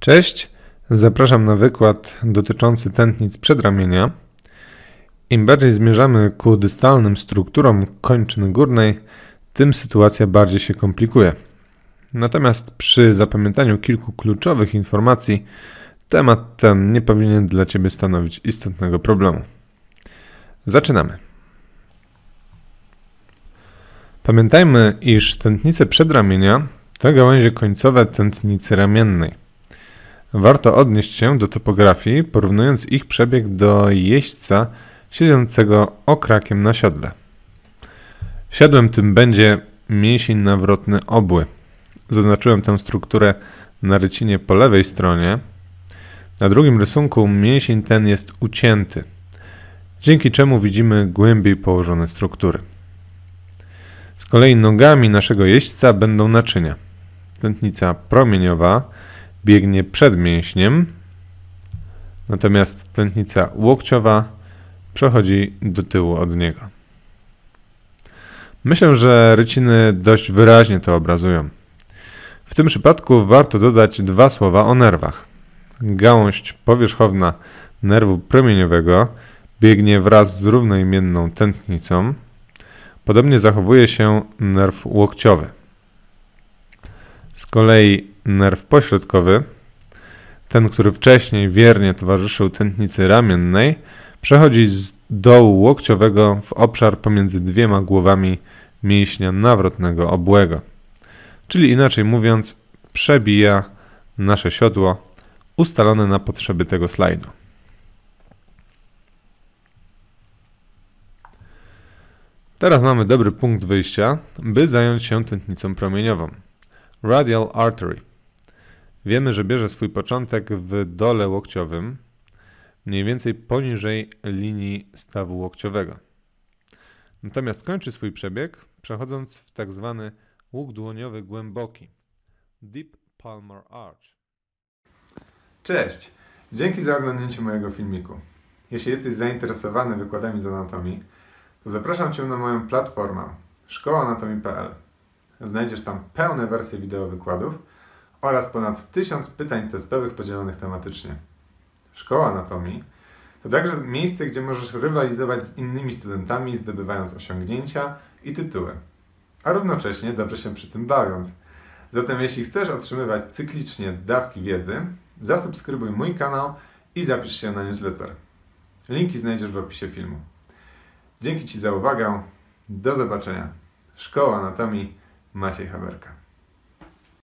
Cześć, zapraszam na wykład dotyczący tętnic przedramienia. Im bardziej zmierzamy ku dystalnym strukturom kończyny górnej, tym sytuacja bardziej się komplikuje. Natomiast przy zapamiętaniu kilku kluczowych informacji, temat ten nie powinien dla Ciebie stanowić istotnego problemu. Zaczynamy. Pamiętajmy, iż tętnice przedramienia to gałęzie końcowe tętnicy ramiennej. Warto odnieść się do topografii, porównując ich przebieg do jeźdźca siedzącego okrakiem na siodle. Siadłem tym będzie mięsień nawrotny obły. Zaznaczyłem tę strukturę na rycinie po lewej stronie. Na drugim rysunku mięsień ten jest ucięty, dzięki czemu widzimy głębiej położone struktury. Z kolei nogami naszego jeźdźca będą naczynia. Tętnica promieniowa, biegnie przed mięśniem, natomiast tętnica łokciowa przechodzi do tyłu od niego. Myślę, że ryciny dość wyraźnie to obrazują. W tym przypadku warto dodać dwa słowa o nerwach. Gałąź powierzchowna nerwu promieniowego biegnie wraz z równoimienną tętnicą. Podobnie zachowuje się nerw łokciowy. Z kolei nerw pośrodkowy, ten, który wcześniej wiernie towarzyszył tętnicy ramiennej, przechodzi z dołu łokciowego w obszar pomiędzy dwiema głowami mięśnia nawrotnego obłego. Czyli inaczej mówiąc, przebija nasze siodło ustalone na potrzeby tego slajdu. Teraz mamy dobry punkt wyjścia, by zająć się tętnicą promieniową. Radial artery – Wiemy, że bierze swój początek w dole łokciowym, mniej więcej poniżej linii stawu łokciowego. Natomiast kończy swój przebieg przechodząc w tak zwany łuk dłoniowy głęboki Deep Palmar Arch. Cześć! Dzięki za oglądnięcie mojego filmiku. Jeśli jesteś zainteresowany wykładami z anatomii, to zapraszam Cię na moją platformę szkołaanatomii.pl. Znajdziesz tam pełne wersje wideo wykładów oraz ponad 1000 pytań testowych podzielonych tematycznie. Szkoła anatomii to także miejsce, gdzie możesz rywalizować z innymi studentami, zdobywając osiągnięcia i tytuły, a równocześnie dobrze się przy tym bawiąc. Zatem jeśli chcesz otrzymywać cyklicznie dawki wiedzy, zasubskrybuj mój kanał i zapisz się na newsletter. Linki znajdziesz w opisie filmu. Dzięki Ci za uwagę. Do zobaczenia. Szkoła Anatomii Maciej Haberka.